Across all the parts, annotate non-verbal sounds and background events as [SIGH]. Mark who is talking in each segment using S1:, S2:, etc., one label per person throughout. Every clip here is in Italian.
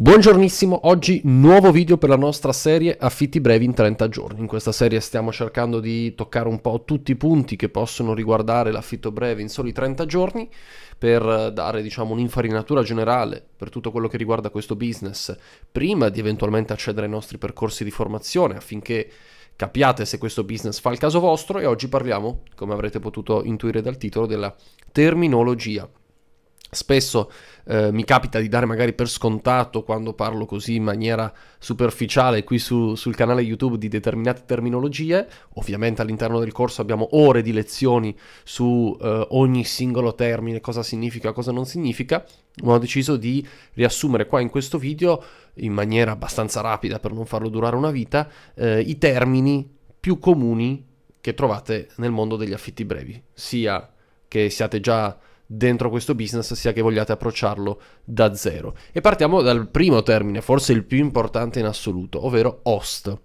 S1: Buongiornissimo, oggi nuovo video per la nostra serie Affitti brevi in 30 giorni. In questa serie stiamo cercando di toccare un po' tutti i punti che possono riguardare l'affitto breve in soli 30 giorni per eh, dare diciamo un'infarinatura generale per tutto quello che riguarda questo business prima di eventualmente accedere ai nostri percorsi di formazione affinché capiate se questo business fa il caso vostro e oggi parliamo, come avrete potuto intuire dal titolo, della terminologia Spesso eh, mi capita di dare magari per scontato quando parlo così in maniera superficiale qui su, sul canale YouTube di determinate terminologie. Ovviamente all'interno del corso abbiamo ore di lezioni su eh, ogni singolo termine, cosa significa, cosa non significa, ma ho deciso di riassumere qua in questo video in maniera abbastanza rapida per non farlo durare una vita eh, i termini più comuni che trovate nel mondo degli affitti brevi, sia che siate già dentro questo business sia che vogliate approcciarlo da zero. E partiamo dal primo termine, forse il più importante in assoluto, ovvero host.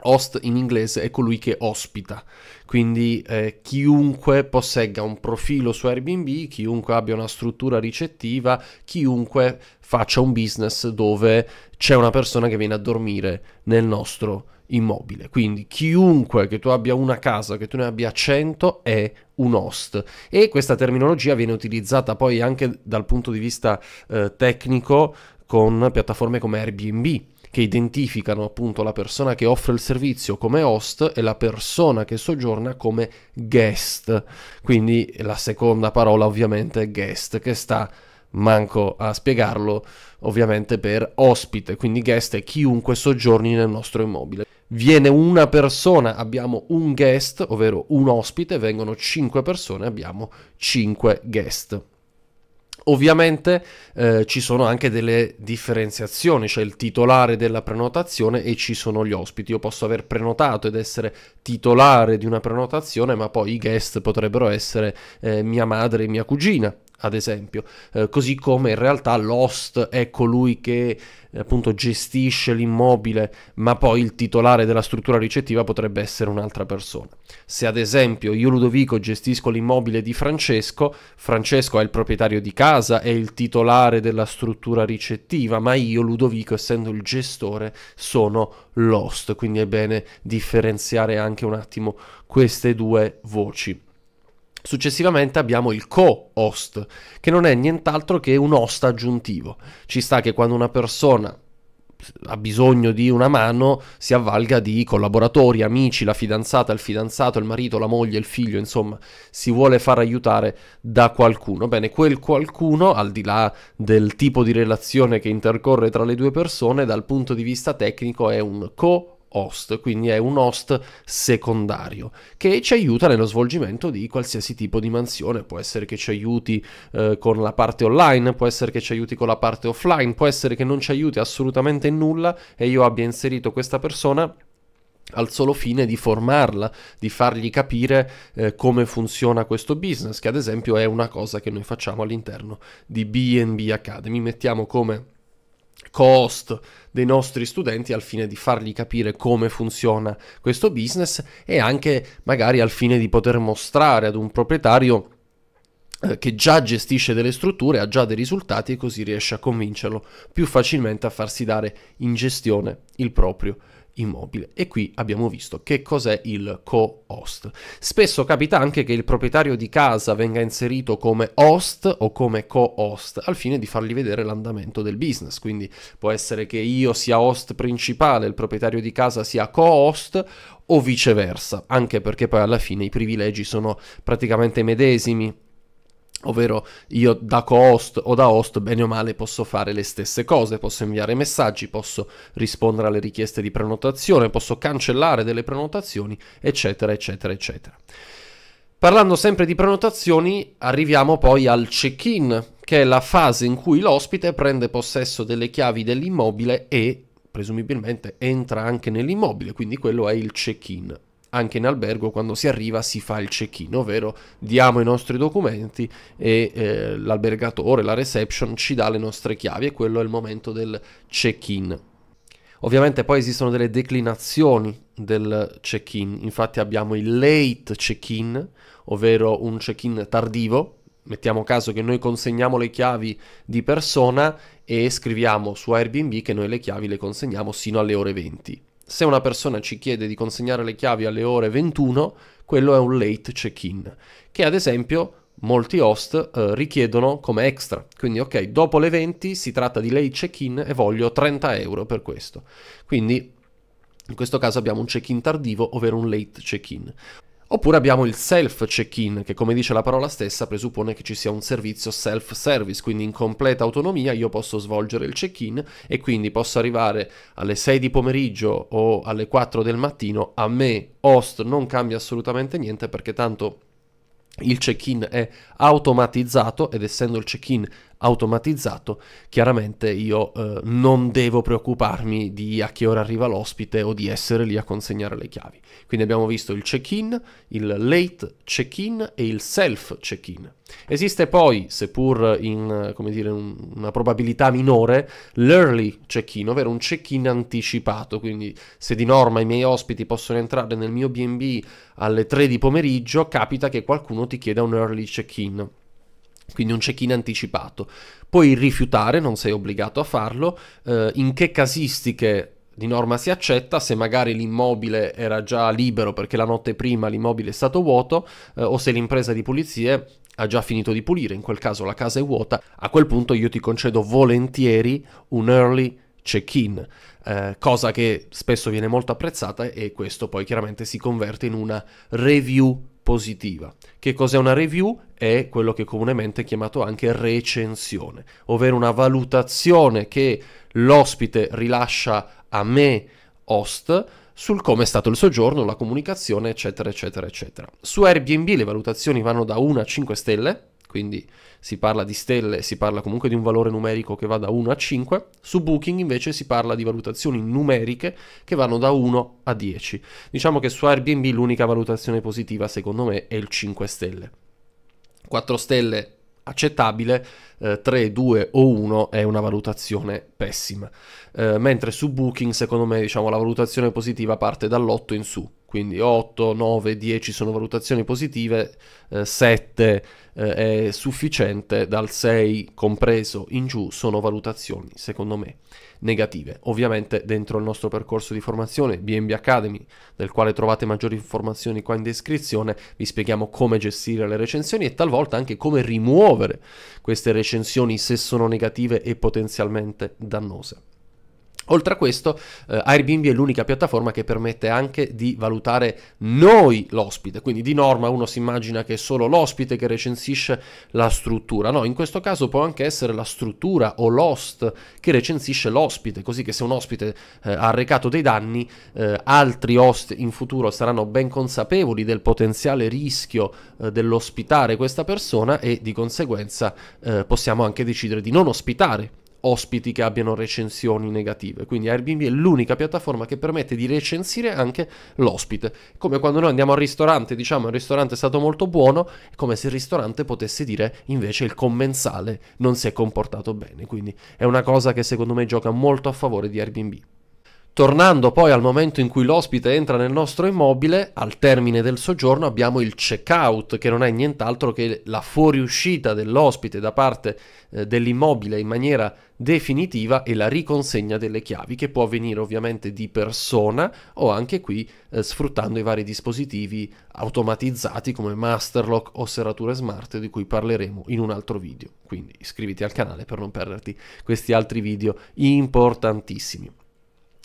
S1: Host in inglese è colui che ospita, quindi eh, chiunque possegga un profilo su Airbnb, chiunque abbia una struttura ricettiva, chiunque faccia un business dove c'è una persona che viene a dormire nel nostro immobile. Quindi chiunque che tu abbia una casa, che tu ne abbia 100, è un host e questa terminologia viene utilizzata poi anche dal punto di vista eh, tecnico con piattaforme come Airbnb che identificano appunto la persona che offre il servizio come host e la persona che soggiorna come guest. Quindi la seconda parola ovviamente è guest che sta manco a spiegarlo ovviamente per ospite, quindi guest è chiunque soggiorni nel nostro immobile viene una persona, abbiamo un guest, ovvero un ospite, vengono 5 persone, abbiamo 5 guest. Ovviamente eh, ci sono anche delle differenziazioni, c'è cioè il titolare della prenotazione e ci sono gli ospiti. Io posso aver prenotato ed essere titolare di una prenotazione, ma poi i guest potrebbero essere eh, mia madre e mia cugina, ad esempio, eh, così come in realtà l'host è colui che appunto gestisce l'immobile, ma poi il titolare della struttura ricettiva potrebbe essere un'altra persona. Se ad esempio io Ludovico gestisco l'immobile di Francesco, Francesco è il proprietario di casa, è il titolare della struttura ricettiva, ma io Ludovico essendo il gestore sono l'host, quindi è bene differenziare anche un attimo queste due voci. Successivamente abbiamo il co-host, che non è nient'altro che un host aggiuntivo. Ci sta che quando una persona ha bisogno di una mano si avvalga di collaboratori, amici, la fidanzata, il fidanzato, il marito, la moglie, il figlio, insomma, si vuole far aiutare da qualcuno. Bene, quel qualcuno, al di là del tipo di relazione che intercorre tra le due persone, dal punto di vista tecnico è un co host host, quindi è un host secondario che ci aiuta nello svolgimento di qualsiasi tipo di mansione, può essere che ci aiuti eh, con la parte online, può essere che ci aiuti con la parte offline, può essere che non ci aiuti assolutamente in nulla e io abbia inserito questa persona al solo fine di formarla, di fargli capire eh, come funziona questo business, che ad esempio è una cosa che noi facciamo all'interno di BNB Academy, mettiamo come cost dei nostri studenti al fine di fargli capire come funziona questo business e anche magari al fine di poter mostrare ad un proprietario eh, che già gestisce delle strutture, ha già dei risultati e così riesce a convincerlo più facilmente a farsi dare in gestione il proprio immobile. E qui abbiamo visto che cos'è il co-host. Spesso capita anche che il proprietario di casa venga inserito come host o come co-host al fine di fargli vedere l'andamento del business. Quindi può essere che io sia host principale, il proprietario di casa sia co-host o viceversa, anche perché poi alla fine i privilegi sono praticamente medesimi Ovvero io da co-host o da host bene o male posso fare le stesse cose, posso inviare messaggi, posso rispondere alle richieste di prenotazione, posso cancellare delle prenotazioni, eccetera, eccetera, eccetera. Parlando sempre di prenotazioni, arriviamo poi al check-in, che è la fase in cui l'ospite prende possesso delle chiavi dell'immobile e presumibilmente entra anche nell'immobile, quindi quello è il check-in anche in albergo quando si arriva si fa il check-in, ovvero diamo i nostri documenti e eh, l'albergatore, la reception ci dà le nostre chiavi e quello è il momento del check-in. Ovviamente poi esistono delle declinazioni del check-in, infatti abbiamo il late check-in, ovvero un check-in tardivo, mettiamo caso che noi consegniamo le chiavi di persona e scriviamo su Airbnb che noi le chiavi le consegniamo sino alle ore 20. Se una persona ci chiede di consegnare le chiavi alle ore 21, quello è un late check-in, che ad esempio molti host eh, richiedono come extra. Quindi ok, dopo le 20 si tratta di late check-in e voglio 30 euro per questo. Quindi in questo caso abbiamo un check-in tardivo, ovvero un late check-in. Oppure abbiamo il self check-in, che come dice la parola stessa presuppone che ci sia un servizio self-service, quindi in completa autonomia io posso svolgere il check-in e quindi posso arrivare alle 6 di pomeriggio o alle 4 del mattino, a me, host, non cambia assolutamente niente perché tanto il check-in è automatizzato ed essendo il check-in automatizzato, chiaramente io eh, non devo preoccuparmi di a che ora arriva l'ospite o di essere lì a consegnare le chiavi. Quindi abbiamo visto il check-in, il late check-in e il self check-in. Esiste poi, seppur in dire, una probabilità minore, l'early check-in, ovvero un check-in anticipato, quindi se di norma i miei ospiti possono entrare nel mio B&B alle 3 di pomeriggio, capita che qualcuno ti chieda un early check-in quindi un check-in anticipato. Puoi rifiutare, non sei obbligato a farlo, eh, in che casistiche di norma si accetta, se magari l'immobile era già libero perché la notte prima l'immobile è stato vuoto eh, o se l'impresa di pulizie ha già finito di pulire, in quel caso la casa è vuota, a quel punto io ti concedo volentieri un early check-in, eh, cosa che spesso viene molto apprezzata e questo poi chiaramente si converte in una review positiva. Che cos'è una review? È quello che comunemente è chiamato anche recensione, ovvero una valutazione che l'ospite rilascia a me, host, sul come è stato il soggiorno, la comunicazione, eccetera, eccetera, eccetera. Su Airbnb le valutazioni vanno da 1 a 5 stelle, quindi si parla di stelle, si parla comunque di un valore numerico che va da 1 a 5, su Booking invece si parla di valutazioni numeriche che vanno da 1 a 10. Diciamo che su Airbnb l'unica valutazione positiva secondo me è il 5 stelle. 4 stelle accettabile, eh, 3, 2 o 1 è una valutazione pessima. Eh, mentre su Booking, secondo me, diciamo, la valutazione positiva parte dall'8 in su. Quindi 8, 9, 10 sono valutazioni positive, eh, 7 eh, è sufficiente, dal 6 compreso in giù sono valutazioni, secondo me, negative. Ovviamente dentro il nostro percorso di formazione, BNB Academy, del quale trovate maggiori informazioni qua in descrizione, vi spieghiamo come gestire le recensioni e talvolta anche come rimuovere queste recensioni recensioni se sono negative e potenzialmente dannose. Oltre a questo, eh, Airbnb è l'unica piattaforma che permette anche di valutare noi l'ospite, quindi di norma uno si immagina che è solo l'ospite che recensisce la struttura, no, in questo caso può anche essere la struttura o l'host che recensisce l'ospite, così che se un ospite eh, ha arrecato dei danni, eh, altri host in futuro saranno ben consapevoli del potenziale rischio eh, dell'ospitare questa persona e di conseguenza eh, possiamo anche decidere di non ospitare ospiti che abbiano recensioni negative. Quindi Airbnb è l'unica piattaforma che permette di recensire anche l'ospite. Come quando noi andiamo al ristorante, e diciamo il ristorante è stato molto buono, è come se il ristorante potesse dire invece il commensale non si è comportato bene. Quindi è una cosa che secondo me gioca molto a favore di Airbnb. Tornando poi al momento in cui l'ospite entra nel nostro immobile, al termine del soggiorno abbiamo il checkout, che non è nient'altro che la fuoriuscita dell'ospite da parte eh, dell'immobile in maniera definitiva e la riconsegna delle chiavi, che può avvenire ovviamente di persona o anche qui eh, sfruttando i vari dispositivi automatizzati come Masterlock o serrature smart, di cui parleremo in un altro video. Quindi iscriviti al canale per non perderti questi altri video importantissimi.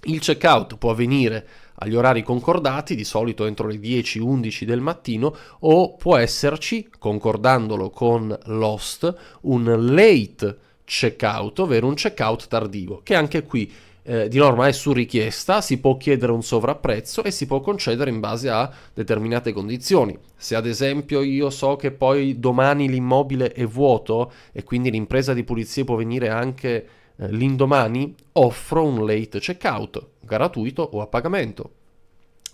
S1: Il checkout può avvenire agli orari concordati, di solito entro le 10-11 del mattino, o può esserci, concordandolo con l'host, un late checkout, ovvero un checkout tardivo, che anche qui eh, di norma è su richiesta, si può chiedere un sovrapprezzo e si può concedere in base a determinate condizioni. Se ad esempio io so che poi domani l'immobile è vuoto e quindi l'impresa di pulizia può venire anche eh, l'indomani offro un late checkout, gratuito o a pagamento.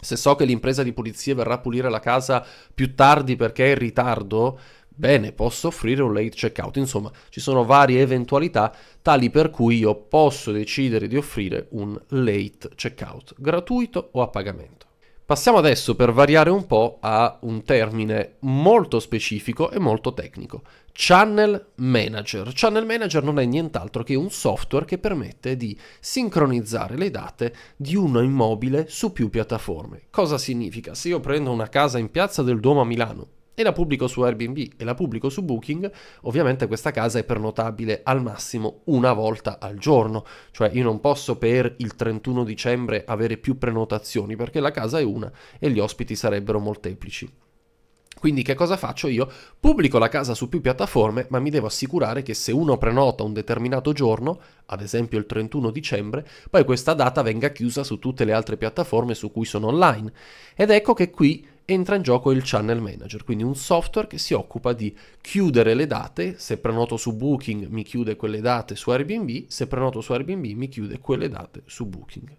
S1: Se so che l'impresa di pulizia verrà a pulire la casa più tardi perché è in ritardo, bene, posso offrire un late checkout. Insomma, ci sono varie eventualità tali per cui io posso decidere di offrire un late checkout gratuito o a pagamento. Passiamo adesso per variare un po' a un termine molto specifico e molto tecnico, Channel Manager. Channel Manager non è nient'altro che un software che permette di sincronizzare le date di uno immobile su più piattaforme. Cosa significa? Se io prendo una casa in piazza del Duomo a Milano e la pubblico su Airbnb e la pubblico su Booking, ovviamente questa casa è prenotabile al massimo una volta al giorno, cioè io non posso per il 31 dicembre avere più prenotazioni perché la casa è una e gli ospiti sarebbero molteplici. Quindi che cosa faccio io? Pubblico la casa su più piattaforme, ma mi devo assicurare che se uno prenota un determinato giorno, ad esempio il 31 dicembre, poi questa data venga chiusa su tutte le altre piattaforme su cui sono online. Ed ecco che qui entra in gioco il Channel Manager, quindi un software che si occupa di chiudere le date, se prenoto su Booking mi chiude quelle date su Airbnb, se prenoto su Airbnb mi chiude quelle date su Booking.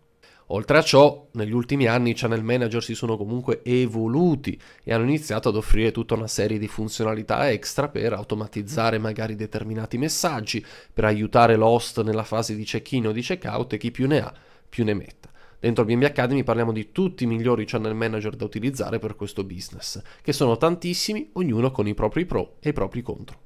S1: Oltre a ciò, negli ultimi anni i channel manager si sono comunque evoluti e hanno iniziato ad offrire tutta una serie di funzionalità extra per automatizzare magari determinati messaggi, per aiutare l'host nella fase di check-in o di check-out e chi più ne ha più ne metta. Dentro BNB Academy parliamo di tutti i migliori channel manager da utilizzare per questo business, che sono tantissimi, ognuno con i propri pro e i propri contro.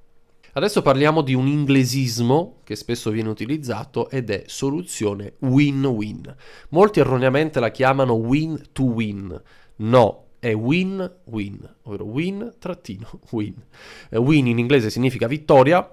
S1: Adesso parliamo di un inglesismo che spesso viene utilizzato ed è soluzione win-win. Molti erroneamente la chiamano win-to-win. No, è win-win, ovvero win-win. [LAUGHS] Eh, win in inglese significa vittoria,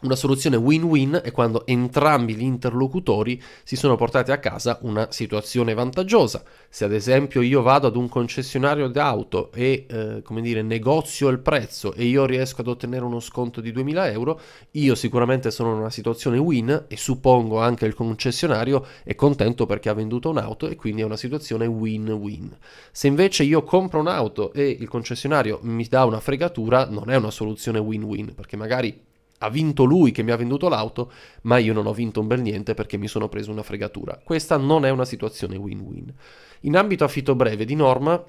S1: una soluzione win-win è quando entrambi gli interlocutori si sono portati a casa una situazione vantaggiosa. Se ad esempio io vado ad un concessionario d'auto e eh, come dire, negozio il prezzo e io riesco ad ottenere uno sconto di 2000 euro, io sicuramente sono in una situazione win e suppongo anche il concessionario è contento perché ha venduto un'auto e quindi è una situazione win-win. Se invece io compro un'auto e il concessionario mi dà una fregatura, non è una soluzione win-win perché magari ha vinto lui che mi ha venduto l'auto, ma io non ho vinto un bel niente perché mi sono preso una fregatura. Questa non è una situazione win-win. In ambito affitto breve, di norma,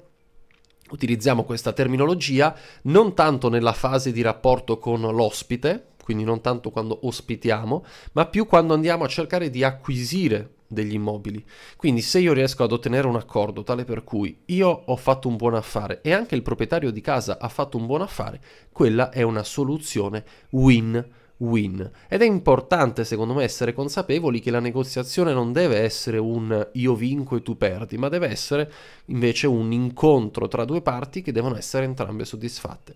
S1: utilizziamo questa terminologia non tanto nella fase di rapporto con l'ospite, quindi non tanto quando ospitiamo, ma più quando andiamo a cercare di acquisire degli immobili. Quindi se io riesco ad ottenere un accordo tale per cui io ho fatto un buon affare e anche il proprietario di casa ha fatto un buon affare, quella è una soluzione win win. Ed è importante, secondo me, essere consapevoli che la negoziazione non deve essere un io vinco e tu perdi, ma deve essere invece un incontro tra due parti che devono essere entrambe soddisfatte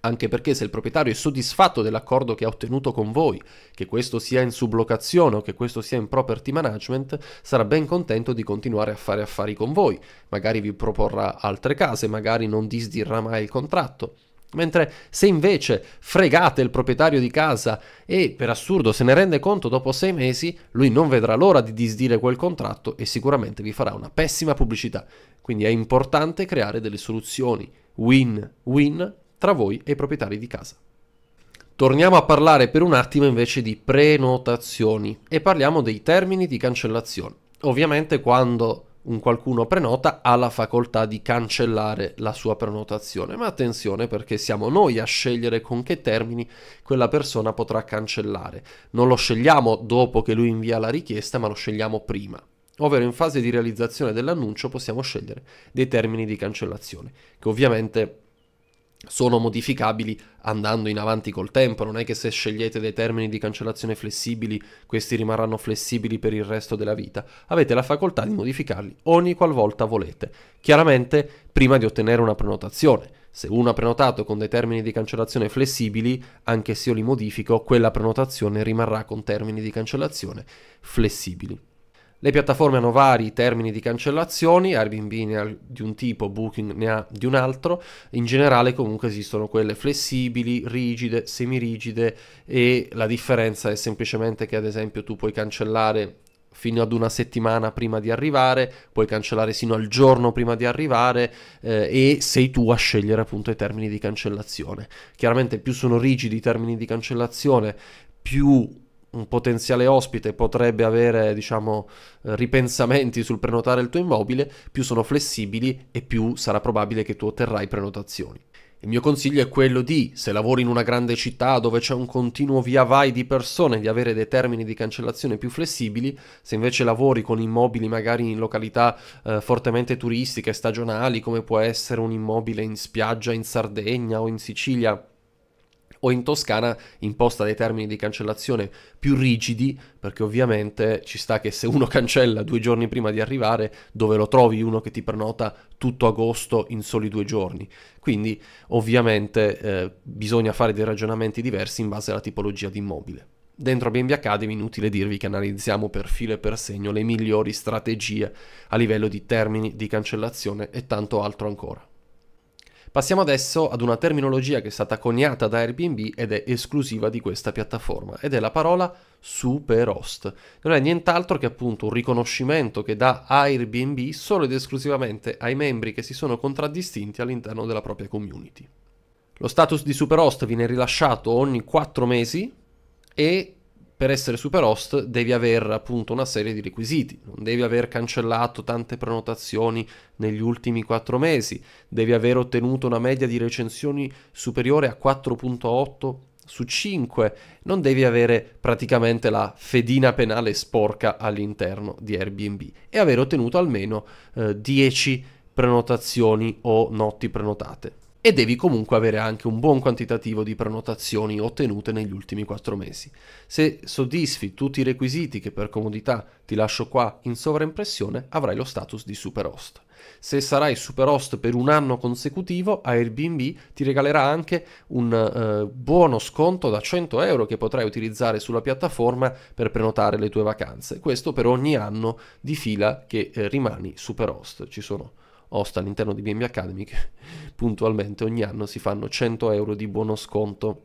S1: anche perché se il proprietario è soddisfatto dell'accordo che ha ottenuto con voi, che questo sia in sublocazione o che questo sia in property management, sarà ben contento di continuare a fare affari con voi, magari vi proporrà altre case, magari non disdirrà mai il contratto. Mentre se invece fregate il proprietario di casa e per assurdo se ne rende conto dopo sei mesi, lui non vedrà l'ora di disdire quel contratto e sicuramente vi farà una pessima pubblicità. Quindi è importante creare delle soluzioni win-win tra voi e i proprietari di casa. Torniamo a parlare per un attimo invece di prenotazioni e parliamo dei termini di cancellazione. Ovviamente quando un qualcuno prenota ha la facoltà di cancellare la sua prenotazione, ma attenzione perché siamo noi a scegliere con che termini quella persona potrà cancellare. Non lo scegliamo dopo che lui invia la richiesta, ma lo scegliamo prima. Ovvero in fase di realizzazione dell'annuncio possiamo scegliere dei termini di cancellazione, che ovviamente sono modificabili andando in avanti col tempo, non è che se scegliete dei termini di cancellazione flessibili, questi rimarranno flessibili per il resto della vita. Avete la facoltà di modificarli ogni qualvolta volete, chiaramente prima di ottenere una prenotazione. Se uno ha prenotato con dei termini di cancellazione flessibili, anche se io li modifico, quella prenotazione rimarrà con termini di cancellazione flessibili. Le piattaforme hanno vari termini di cancellazioni, Airbnb ne ha di un tipo, Booking ne ha di un altro, in generale comunque esistono quelle flessibili, rigide, semirigide e la differenza è semplicemente che ad esempio tu puoi cancellare fino ad una settimana prima di arrivare, puoi cancellare sino al giorno prima di arrivare eh, e sei tu a scegliere appunto i termini di cancellazione. Chiaramente più sono rigidi i termini di cancellazione, più un potenziale ospite potrebbe avere, diciamo, eh, ripensamenti sul prenotare il tuo immobile, più sono flessibili e più sarà probabile che tu otterrai prenotazioni. Il mio consiglio è quello di, se lavori in una grande città dove c'è un continuo via vai di persone, di avere dei termini di cancellazione più flessibili, se invece lavori con immobili magari in località eh, fortemente turistiche, stagionali, come può essere un immobile in spiaggia in Sardegna o in Sicilia, o in Toscana imposta dei termini di cancellazione più rigidi, perché ovviamente ci sta che se uno [LAUGHS] cancella due giorni prima di arrivare, dove lo trovi uno che ti prenota tutto agosto in soli due giorni? Quindi ovviamente eh, bisogna fare dei ragionamenti diversi in base alla tipologia di immobile. Dentro BNB Academy inutile dirvi che analizziamo per filo e per segno le migliori strategie a livello di termini di cancellazione e tanto altro ancora. Passiamo adesso ad una terminologia che è stata coniata da Airbnb ed è esclusiva di questa piattaforma ed è la parola super host. Non è nient'altro che appunto un riconoscimento che dà Airbnb solo ed esclusivamente ai membri che si sono contraddistinti all'interno della propria community. Lo status di super host viene rilasciato ogni 4 mesi e per essere super host devi avere appunto una serie di requisiti, non devi aver cancellato tante prenotazioni negli ultimi 4 mesi, devi aver ottenuto una media di recensioni superiore a 4.8 su 5, non devi avere praticamente la fedina penale sporca all'interno di Airbnb e aver ottenuto almeno eh, 10 prenotazioni o notti prenotate e devi comunque avere anche un buon quantitativo di prenotazioni ottenute negli ultimi 4 mesi. Se soddisfi tutti i requisiti che per comodità ti lascio qua in sovraimpressione, avrai lo status di superhost. Se sarai superhost per un anno consecutivo, Airbnb ti regalerà anche un eh, buono sconto da 100 euro che potrai utilizzare sulla piattaforma per prenotare le tue vacanze. Questo per ogni anno di fila che eh, rimani superhost. Ci sono host all'interno di BM Academy che [LAUGHS] puntualmente ogni anno si fanno 100 euro di buono sconto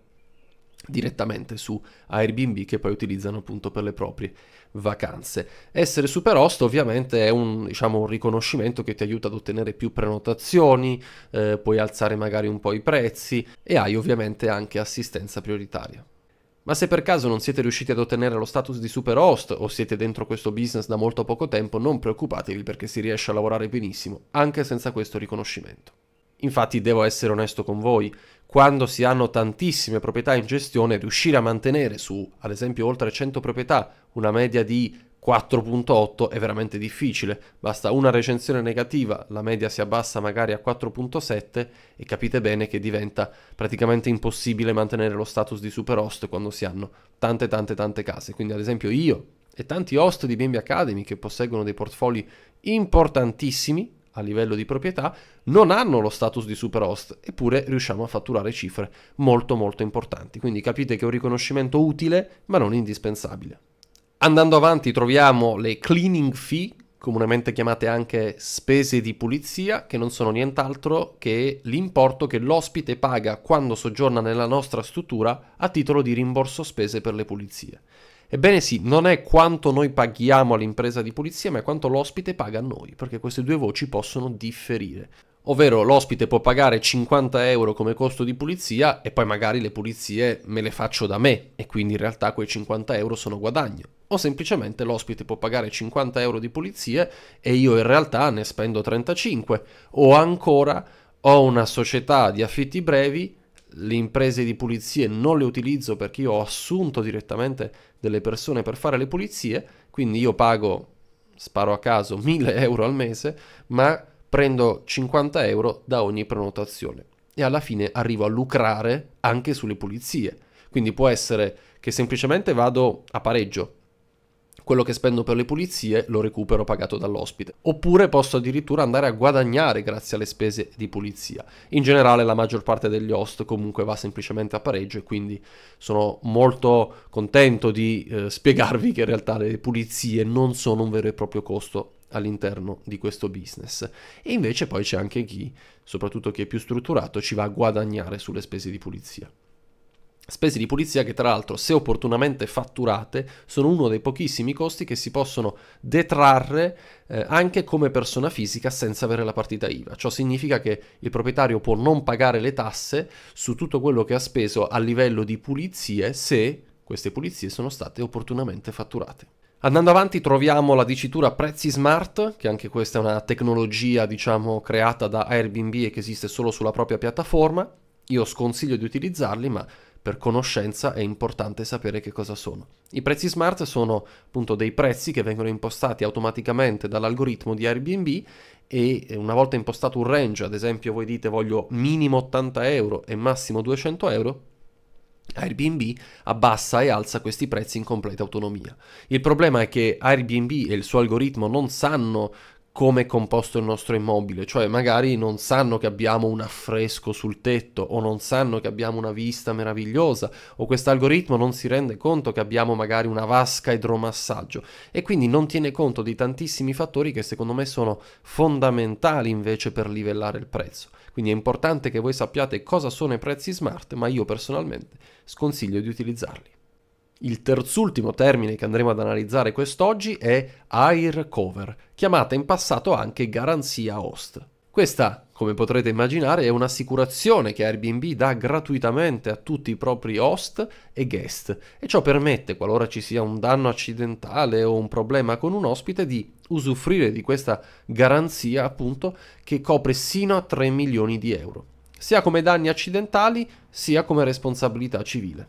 S1: direttamente su Airbnb che poi utilizzano appunto per le proprie vacanze. Essere super host ovviamente è un, diciamo, un riconoscimento che ti aiuta ad ottenere più prenotazioni, eh, puoi alzare magari un po' i prezzi e hai ovviamente anche assistenza prioritaria. Ma se per caso non siete riusciti ad ottenere lo status di super host o siete dentro questo business da molto poco tempo, non preoccupatevi perché si riesce a lavorare benissimo, anche senza questo riconoscimento. Infatti devo essere onesto con voi, quando si hanno tantissime proprietà in gestione, riuscire a mantenere su, ad esempio, oltre 100 proprietà, una media di 4.8 è veramente difficile, basta una recensione negativa, la media si abbassa magari a 4.7 e capite bene che diventa praticamente impossibile mantenere lo status di super host quando si hanno tante tante tante case. Quindi ad esempio io e tanti host di BNB Academy che posseggono dei portfoli importantissimi a livello di proprietà non hanno lo status di super host, eppure riusciamo a fatturare cifre molto molto importanti. Quindi capite che è un riconoscimento utile ma non indispensabile. Andando avanti troviamo le cleaning fee, comunemente chiamate anche spese di pulizia, che non sono nient'altro che l'importo che l'ospite paga quando soggiorna nella nostra struttura a titolo di rimborso spese per le pulizie. Ebbene sì, non è quanto noi paghiamo all'impresa di pulizia, ma è quanto l'ospite paga a noi, perché queste due voci possono differire. Ovvero l'ospite può pagare 50 euro come costo di pulizia e poi magari le pulizie me le faccio da me e quindi in realtà quei 50 euro sono guadagno o semplicemente l'ospite può pagare 50 euro di pulizie e io in realtà ne spendo 35 o ancora ho una società di affitti brevi le imprese di pulizie non le utilizzo perché io ho assunto direttamente delle persone per fare le pulizie, quindi io pago, sparo a caso, 1000 [LAUGHS] euro al mese, ma prendo 50 euro da ogni prenotazione e alla fine arrivo a lucrare anche sulle pulizie. Quindi può essere che semplicemente vado a pareggio, quello che spendo per le pulizie lo recupero pagato dall'ospite. Oppure posso addirittura andare a guadagnare grazie alle spese di pulizia. In generale la maggior parte degli host comunque va semplicemente a pareggio e quindi sono molto contento di eh, spiegarvi che in realtà le pulizie non sono un vero e proprio costo all'interno di questo business. E invece poi c'è anche chi, soprattutto chi è più strutturato, ci va a guadagnare sulle spese di pulizia. Spese di pulizia che tra l'altro, se opportunamente fatturate, sono uno dei pochissimi costi che si possono detrarre eh, anche come persona fisica senza avere la partita IVA. Ciò significa che il proprietario può non pagare le tasse su tutto quello che ha speso a livello di pulizie se queste pulizie sono state opportunamente fatturate. Andando avanti troviamo la dicitura prezzi smart, che anche questa è una tecnologia diciamo creata da Airbnb e che esiste solo sulla propria piattaforma. Io sconsiglio di utilizzarli, ma per conoscenza è importante sapere che cosa sono. I prezzi smart sono appunto dei prezzi che vengono impostati automaticamente dall'algoritmo di Airbnb e eh, una volta impostato un range, ad esempio voi dite voglio minimo 80 euro e massimo 200 euro, Airbnb abbassa e alza questi prezzi in completa autonomia. Il problema è che Airbnb e il suo algoritmo non sanno come è composto il nostro immobile, cioè magari non sanno che abbiamo un affresco sul tetto o non sanno che abbiamo una vista meravigliosa o questo algoritmo non si rende conto che abbiamo magari una vasca idromassaggio e quindi non tiene conto di tantissimi fattori che secondo me sono fondamentali invece per livellare il prezzo. Quindi è importante che voi sappiate cosa sono i prezzi smart, ma io personalmente sconsiglio di utilizzarli. Il terzultimo termine che andremo ad analizzare quest'oggi è AIR cover, chiamata in passato anche garanzia host. Questa, come potrete immaginare, è un'assicurazione che Airbnb dà gratuitamente a tutti i propri host e guest e ciò permette, qualora ci sia un danno accidentale o un problema con un ospite, di usufruire di questa garanzia, appunto, che copre sino a 3 milioni di euro, sia come danni accidentali sia come responsabilità civile.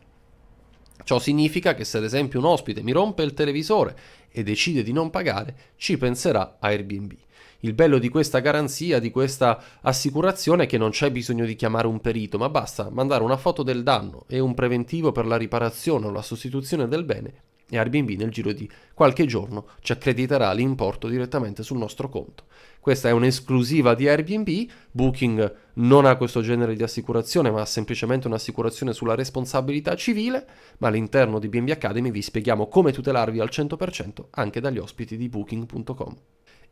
S1: Ciò significa che se ad esempio un ospite mi rompe il televisore e decide di non pagare, ci penserà Airbnb. Il bello di questa garanzia, di questa assicurazione è che non c'è bisogno di chiamare un perito, ma basta mandare una foto del danno e un preventivo per la riparazione o la sostituzione del bene e Airbnb nel giro di qualche giorno ci accrediterà l'importo direttamente sul nostro conto. Questa è un'esclusiva di Airbnb, Booking non ha questo genere di assicurazione, ma ha semplicemente un'assicurazione sulla responsabilità civile, ma all'interno di BNB Academy vi spieghiamo come tutelarvi al 100% anche dagli ospiti di booking.com.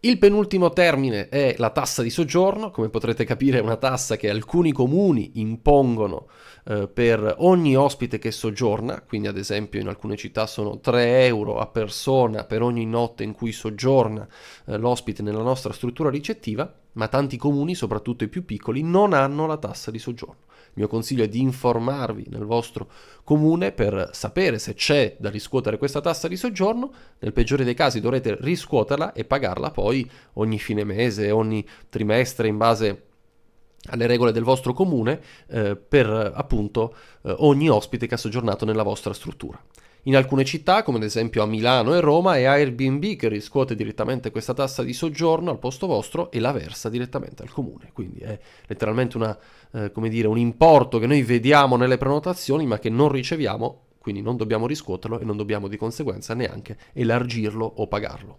S1: Il penultimo termine è la tassa di soggiorno, come potrete capire è una tassa che alcuni comuni impongono eh, per ogni ospite che soggiorna, quindi ad esempio in alcune città sono 3 euro a persona per ogni notte in cui soggiorna eh, l'ospite nella nostra struttura ricettiva ma tanti comuni, soprattutto i più piccoli, non hanno la tassa di soggiorno. Il mio consiglio è di informarvi nel vostro comune per sapere se c'è da riscuotere questa tassa di soggiorno. Nel peggiore dei casi dovrete riscuoterla e pagarla poi ogni fine mese, ogni trimestre in base alle regole del vostro comune eh, per appunto eh, ogni ospite che ha soggiornato nella vostra struttura. In alcune città, come ad esempio a Milano e Roma, è Airbnb che riscuote direttamente questa tassa di soggiorno al posto vostro e la versa direttamente al comune. Quindi è letteralmente una, eh, dire, un importo che noi vediamo nelle prenotazioni ma che non riceviamo, quindi non dobbiamo riscuoterlo e non dobbiamo di conseguenza neanche elargirlo o pagarlo.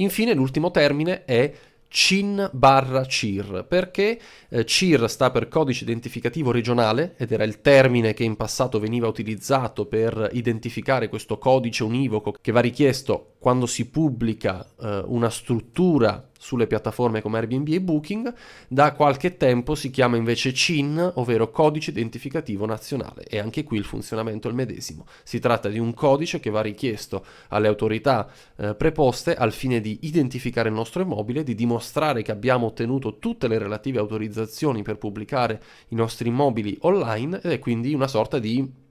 S1: Infine l'ultimo termine è CIN barra CIR, perché eh, CIR sta per codice identificativo regionale ed era il termine che in passato veniva utilizzato per identificare questo codice univoco che va richiesto quando si pubblica eh, una struttura sulle piattaforme come Airbnb e Booking, da qualche tempo si chiama invece CIN, ovvero Codice Identificativo Nazionale, e anche qui il funzionamento è il medesimo. Si tratta di un codice che va richiesto alle autorità eh, preposte al fine di identificare il nostro immobile, di dimostrare che abbiamo ottenuto tutte le relative autorizzazioni per pubblicare i nostri immobili online ed è quindi una sorta di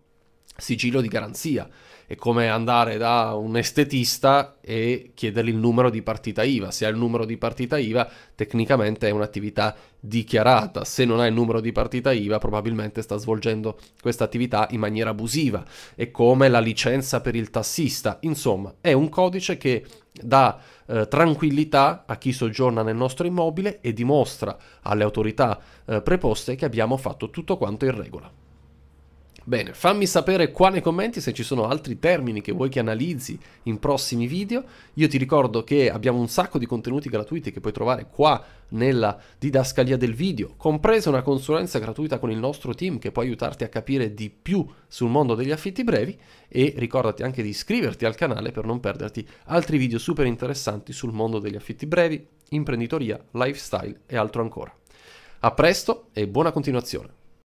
S1: sigillo di garanzia è come andare da un estetista e chiedergli il numero di partita IVA. Se ha il numero di partita IVA, tecnicamente è un'attività dichiarata. Se non ha il numero di partita IVA, probabilmente sta svolgendo questa attività in maniera abusiva. È come la licenza per il tassista. Insomma, è un codice che dà eh, tranquillità a chi soggiorna nel nostro immobile e dimostra alle autorità eh, preposte che abbiamo fatto tutto quanto in regola. Bene, fammi sapere qua nei commenti se ci sono altri termini che vuoi che analizzi in prossimi video. Io ti ricordo che abbiamo un sacco di contenuti gratuiti che puoi trovare qua nella didascalia del video, compresa una consulenza gratuita con il nostro team che può aiutarti a capire di più sul mondo degli affitti brevi e ricordati anche di iscriverti al canale per non perderti altri video super interessanti sul mondo degli affitti brevi, imprenditoria, lifestyle e altro ancora. A presto e buona continuazione!